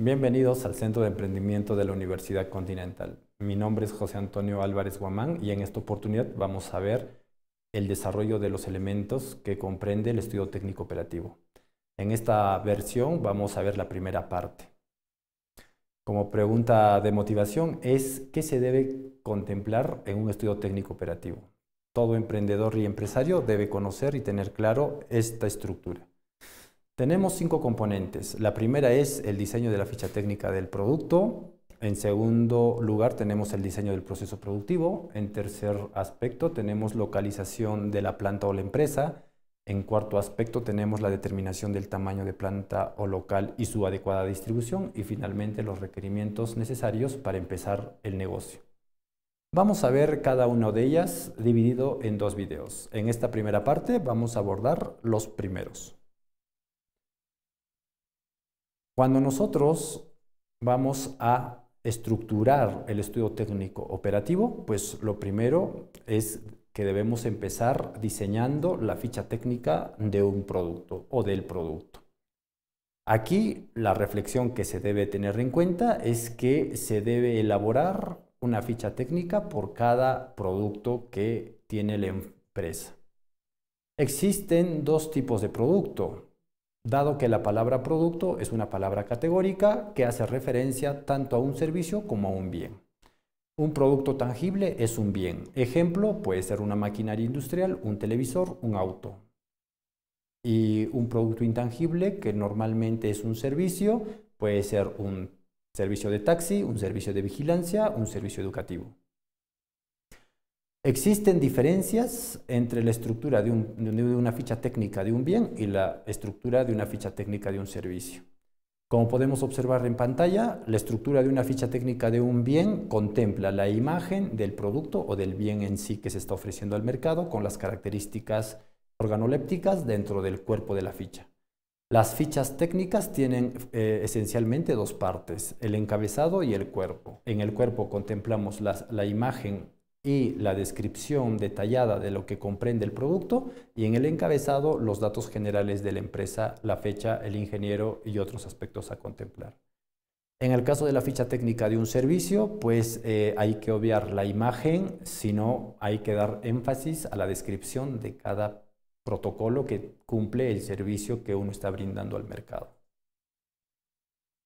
Bienvenidos al Centro de Emprendimiento de la Universidad Continental. Mi nombre es José Antonio Álvarez Guamán y en esta oportunidad vamos a ver el desarrollo de los elementos que comprende el estudio técnico operativo. En esta versión vamos a ver la primera parte. Como pregunta de motivación es qué se debe contemplar en un estudio técnico operativo. Todo emprendedor y empresario debe conocer y tener claro esta estructura. Tenemos cinco componentes. La primera es el diseño de la ficha técnica del producto. En segundo lugar tenemos el diseño del proceso productivo. En tercer aspecto tenemos localización de la planta o la empresa. En cuarto aspecto tenemos la determinación del tamaño de planta o local y su adecuada distribución. Y finalmente los requerimientos necesarios para empezar el negocio. Vamos a ver cada uno de ellas dividido en dos videos. En esta primera parte vamos a abordar los primeros. Cuando nosotros vamos a estructurar el estudio técnico operativo, pues lo primero es que debemos empezar diseñando la ficha técnica de un producto o del producto. Aquí la reflexión que se debe tener en cuenta es que se debe elaborar una ficha técnica por cada producto que tiene la empresa. Existen dos tipos de producto, dado que la palabra producto es una palabra categórica que hace referencia tanto a un servicio como a un bien. Un producto tangible es un bien. Ejemplo, puede ser una maquinaria industrial, un televisor, un auto. Y un producto intangible, que normalmente es un servicio, puede ser un servicio de taxi, un servicio de vigilancia, un servicio educativo. Existen diferencias entre la estructura de, una ficha técnica de un bien y la estructura de una ficha técnica de un servicio. Como podemos observar en pantalla, la estructura de una ficha técnica de un bien contempla la imagen del producto o del bien en sí que se está ofreciendo al mercado con las características organolépticas dentro del cuerpo de la ficha. Las fichas técnicas tienen eh, esencialmente dos partes, el encabezado y el cuerpo. En el cuerpo contemplamos la imagen y la descripción detallada de lo que comprende el producto y en el encabezado los datos generales de la empresa, la fecha, el ingeniero y otros aspectos a contemplar. En el caso de la ficha técnica de un servicio, pues eh, hay que obviar la imagen, sino hay que dar énfasis a la descripción de cada protocolo que cumple el servicio que uno está brindando al mercado.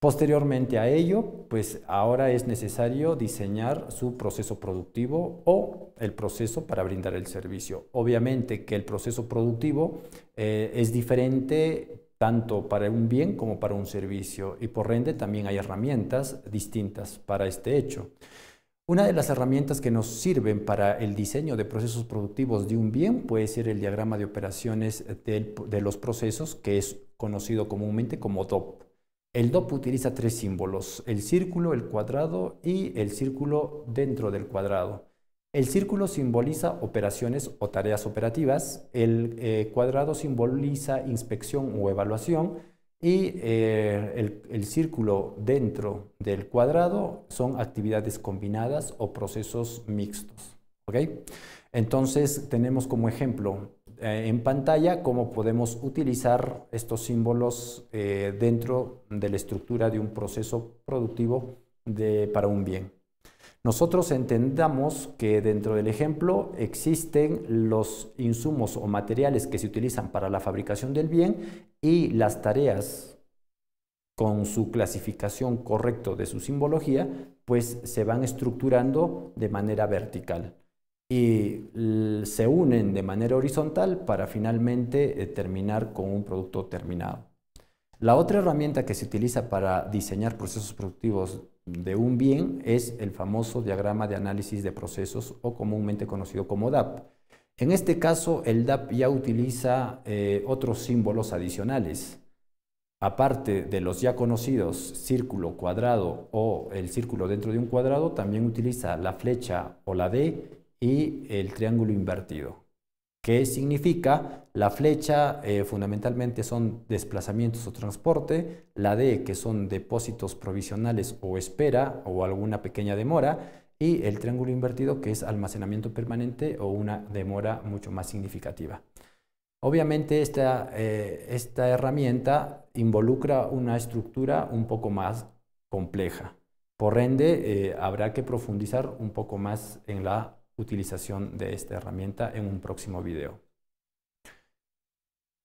Posteriormente a ello, pues ahora es necesario diseñar su proceso productivo o el proceso para brindar el servicio. Obviamente que el proceso productivo eh, es diferente tanto para un bien como para un servicio y por ende también hay herramientas distintas para este hecho. Una de las herramientas que nos sirven para el diseño de procesos productivos de un bien puede ser el diagrama de operaciones de, de los procesos que es conocido comúnmente como DOP. El DOP utiliza tres símbolos, el círculo, el cuadrado y el círculo dentro del cuadrado. El círculo simboliza operaciones o tareas operativas, el eh, cuadrado simboliza inspección o evaluación y eh, el, círculo dentro del cuadrado son actividades combinadas o procesos mixtos. ¿Okay? Entonces tenemos como ejemplo eh, en pantalla cómo podemos utilizar estos símbolos eh, dentro de la estructura de un proceso productivo para un bien. Nosotros entendamos que dentro del ejemplo existen los insumos o materiales que se utilizan para la fabricación del bien y las tareas con su clasificación correcta de su simbología, pues se van estructurando de manera vertical y se unen de manera horizontal para finalmente eh, terminar con un producto terminado. La otra herramienta que se utiliza para diseñar procesos productivos de un bien es el famoso diagrama de análisis de procesos o comúnmente conocido como DAP. En este caso, el DAP ya utiliza eh, otros símbolos adicionales. Aparte de los ya conocidos círculo, cuadrado o el círculo dentro de un cuadrado, también utiliza la flecha o la D y el triángulo invertido, que significa la flecha eh, fundamentalmente son desplazamientos o transporte, la D que son depósitos provisionales o espera o alguna pequeña demora, y el triángulo invertido que es almacenamiento permanente o una demora mucho más significativa. Obviamente esta, eh, esta herramienta involucra una estructura un poco más compleja. Por ende, eh, habrá que profundizar un poco más en la utilización de esta herramienta en un próximo video.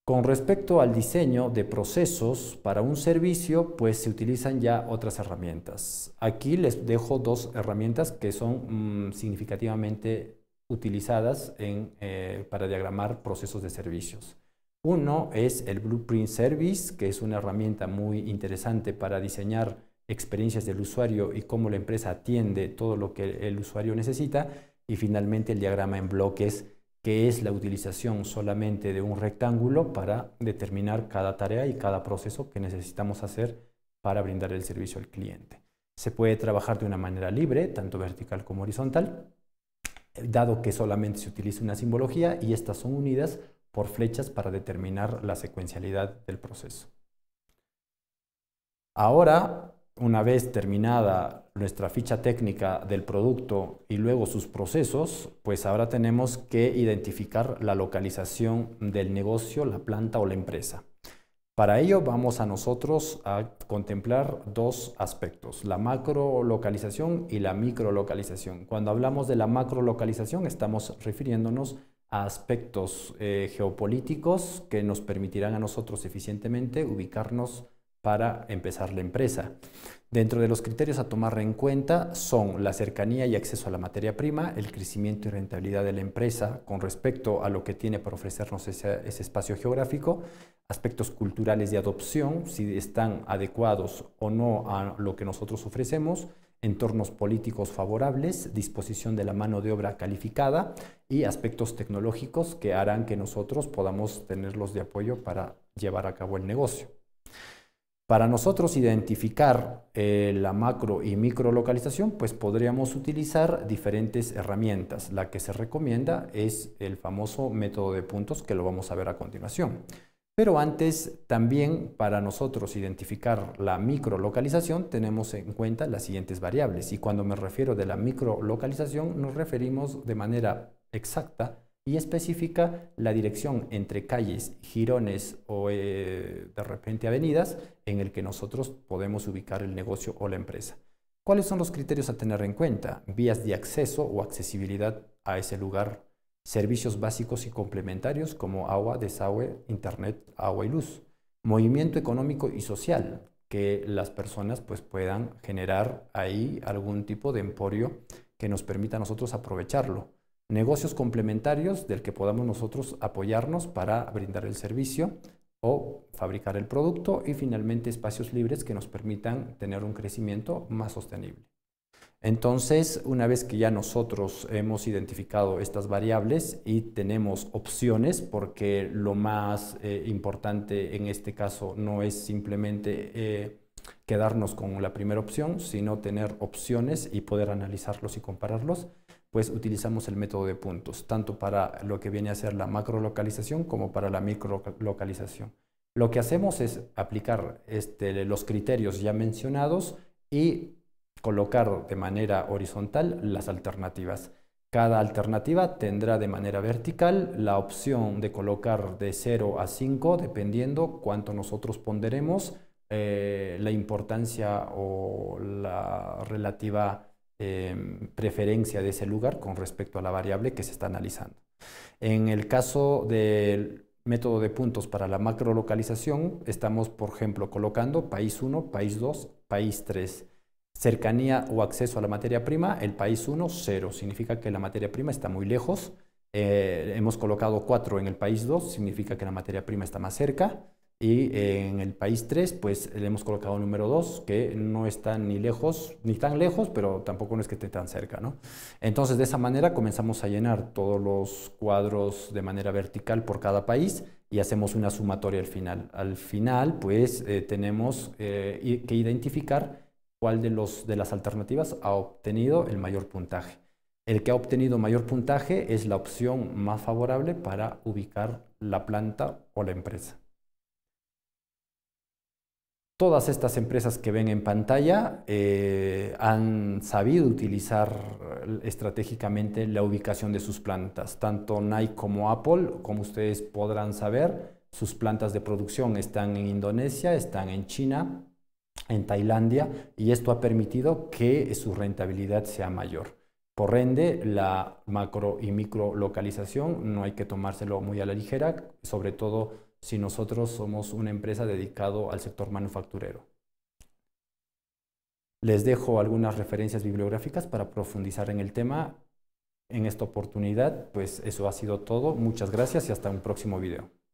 Con respecto al diseño de procesos para un servicio, pues se utilizan ya otras herramientas. Aquí les dejo dos herramientas que son mm, significativamente utilizadas en, eh, para diagramar procesos de servicios. Uno es el Blueprint Service, que es una herramienta muy interesante para diseñar experiencias del usuario y cómo la empresa atiende todo lo que el usuario necesita. Y finalmente el diagrama en bloques, que es la utilización solamente de un rectángulo para determinar cada tarea y cada proceso que necesitamos hacer para brindar el servicio al cliente. Se puede trabajar de una manera libre, tanto vertical como horizontal, dado que solamente se utiliza una simbología y estas son unidas por flechas para determinar la secuencialidad del proceso. Ahora una vez terminada nuestra ficha técnica del producto y luego sus procesos, pues ahora tenemos que identificar la localización del negocio, la planta o la empresa. Para ello vamos a nosotros a contemplar dos aspectos, la macro localización y la micro localización. Cuando hablamos de la macro localización estamos refiriéndonos a aspectos eh, geopolíticos que nos permitirán a nosotros eficientemente ubicarnos para empezar la empresa. Dentro de los criterios a tomar en cuenta son la cercanía y acceso a la materia prima, el crecimiento y rentabilidad de la empresa con respecto a lo que tiene por ofrecernos ese, ese espacio geográfico, aspectos culturales de adopción, si están adecuados o no a lo que nosotros ofrecemos, entornos políticos favorables, disposición de la mano de obra calificada y aspectos tecnológicos que harán que nosotros podamos tenerlos de apoyo para llevar a cabo el negocio. Para nosotros identificar eh, la macro y micro localización, pues podríamos utilizar diferentes herramientas. La que se recomienda es el famoso método de puntos que lo vamos a ver a continuación. Pero antes, también para nosotros identificar la micro localización, tenemos en cuenta las siguientes variables. Y cuando me refiero de la micro localización, nos referimos de manera exacta y especifica la dirección entre calles, girones o eh, de repente avenidas en el que nosotros podemos ubicar el negocio o la empresa. ¿Cuáles son los criterios a tener en cuenta? Vías de acceso o accesibilidad a ese lugar, servicios básicos y complementarios como agua, desagüe, internet, agua y luz, movimiento económico y social, que las personas pues puedan generar ahí algún tipo de emporio que nos permita a nosotros aprovecharlo negocios complementarios del que podamos nosotros apoyarnos para brindar el servicio o fabricar el producto y finalmente espacios libres que nos permitan tener un crecimiento más sostenible. Entonces, una vez que ya nosotros hemos identificado estas variables y tenemos opciones, porque lo más eh, importante en este caso no es simplemente eh, quedarnos con la primera opción, sino tener opciones y poder analizarlos y compararlos, pues utilizamos el método de puntos, tanto para lo que viene a ser la macrolocalización como para la microlocalización. Lo que hacemos es aplicar este, los criterios ya mencionados y colocar de manera horizontal las alternativas. Cada alternativa tendrá de manera vertical la opción de colocar de 0 a 5, dependiendo cuánto nosotros ponderemos eh, la importancia o la relativa Em, preferencia de ese lugar con respecto a la variable que se está analizando. En el caso del método de puntos para la macrolocalización, estamos, por ejemplo, colocando país 1, país 2, país 3. Cercanía o acceso a la materia prima, el país 1, 0. Significa que la materia prima está muy lejos. Eh, hemos colocado 4 en el país 2, significa que la materia prima está más cerca. Y eh, en el país 3, pues le hemos colocado número 2, que no está ni lejos, ni tan lejos, pero tampoco no es que esté tan cerca, ¿no? Entonces, de esa manera comenzamos a llenar todos los cuadros de manera vertical por cada país y hacemos una sumatoria al final. Al final, pues eh, tenemos eh, que identificar cuál de, los, de las alternativas ha obtenido el mayor puntaje. El que ha obtenido mayor puntaje es la opción más favorable para ubicar la planta o la empresa. Todas estas empresas que ven en pantalla eh, han sabido utilizar eh, estratégicamente la ubicación de sus plantas. Tanto Nike como Apple, como ustedes podrán saber, sus plantas de producción están en Indonesia, están en China, en Tailandia, y esto ha permitido que su rentabilidad sea mayor. Por ende, la macro y micro localización no hay que tomárselo muy a la ligera, sobre todo si nosotros somos una empresa dedicada al sector manufacturero. Les dejo algunas referencias bibliográficas para profundizar en el tema. En esta oportunidad, pues eso ha sido todo. Muchas gracias y hasta un próximo video.